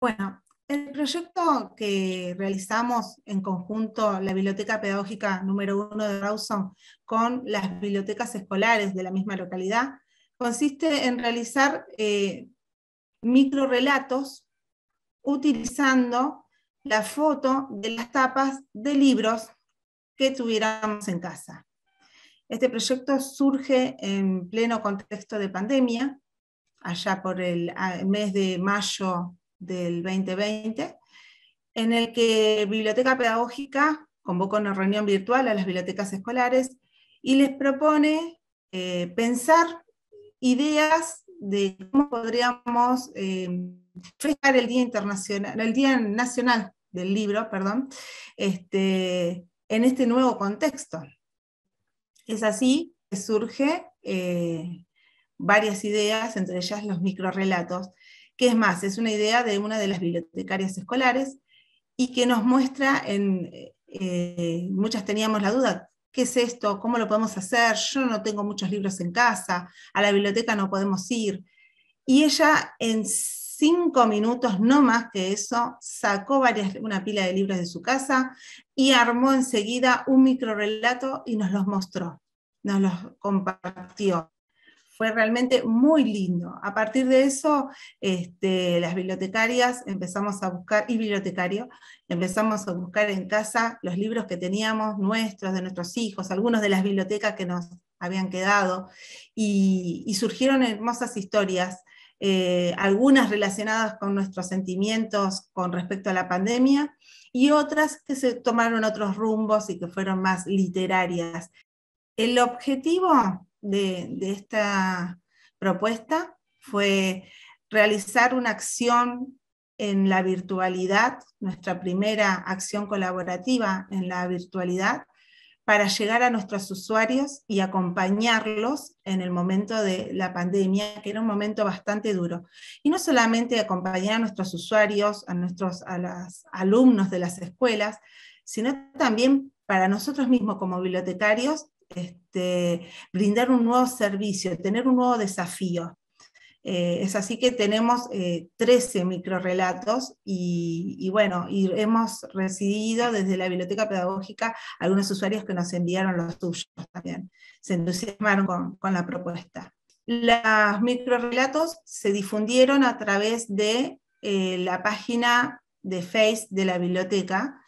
Bueno, el proyecto que realizamos en conjunto, la Biblioteca Pedagógica número uno de Rawson, con las bibliotecas escolares de la misma localidad, consiste en realizar eh, microrelatos utilizando la foto de las tapas de libros que tuviéramos en casa. Este proyecto surge en pleno contexto de pandemia, allá por el mes de mayo del 2020, en el que Biblioteca Pedagógica convoca una reunión virtual a las bibliotecas escolares y les propone eh, pensar ideas de cómo podríamos eh, fijar el Día Internacional, el Día Nacional del Libro, perdón, este, en este nuevo contexto. Es así que surge eh, varias ideas, entre ellas los microrelatos, que es más, es una idea de una de las bibliotecarias escolares y que nos muestra, en, eh, muchas teníamos la duda, ¿qué es esto? ¿Cómo lo podemos hacer? Yo no tengo muchos libros en casa, a la biblioteca no podemos ir. Y ella en cinco minutos, no más que eso, sacó varias, una pila de libros de su casa y armó enseguida un microrelato y nos los mostró, nos los compartió. Fue realmente muy lindo. A partir de eso, este, las bibliotecarias empezamos a buscar, y bibliotecario, empezamos a buscar en casa los libros que teníamos, nuestros, de nuestros hijos, algunos de las bibliotecas que nos habían quedado, y, surgieron hermosas historias. Eh, algunas relacionadas con nuestros sentimientos con respecto a la pandemia y otras que se tomaron otros rumbos y que fueron más literarias. El objetivo de, esta propuesta fue realizar una acción en la virtualidad, nuestra primera acción colaborativa en la virtualidad, para llegar a nuestros usuarios y acompañarlos en el momento de la pandemia, que era un momento bastante duro. Y no solamente acompañar a nuestros usuarios, a nuestros a los alumnos de las escuelas, sino también para nosotros mismos como bibliotecarios este, brindar un nuevo servicio, tener un nuevo desafío. Eh, es así que tenemos 13 eh, microrelatos y, y, bueno, y hemos recibido desde la biblioteca pedagógica algunos usuarios que nos enviaron los suyos también. Se entusiasmaron con, la propuesta. Los microrelatos se difundieron a través de eh, la página de Face de la biblioteca.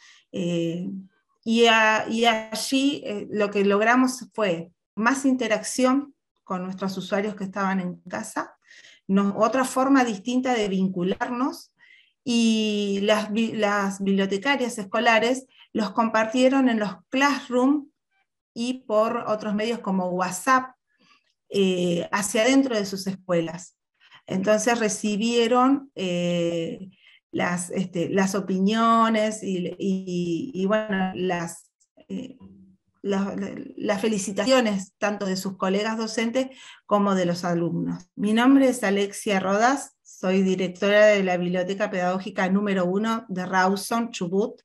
Y, allí eh, lo que logramos fue más interacción con nuestros usuarios que estaban en casa, no, otra forma distinta de vincularnos y las, bibliotecarias escolares los compartieron en los classroom y por otros medios como WhatsApp eh, hacia adentro de sus escuelas. Entonces recibieron eh, las, este, las opiniones y, bueno, eh, las, las, felicitaciones tanto de sus colegas docentes como de los alumnos. Mi nombre es Alexia Rodas, soy directora de la Biblioteca Pedagógica número uno de Rawson, Chubut,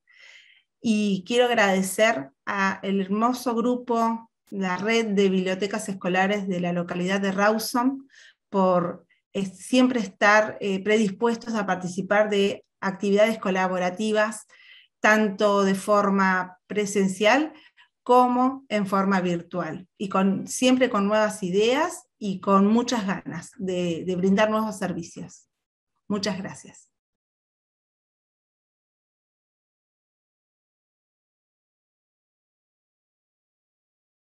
y quiero agradecer al hermoso grupo, la red de bibliotecas escolares de la localidad de Rawson, por es siempre estar eh, predispuestos a participar de actividades colaborativas, tanto de forma presencial como en forma virtual, y con, siempre con nuevas ideas y con muchas ganas de brindar nuevos servicios. Muchas gracias.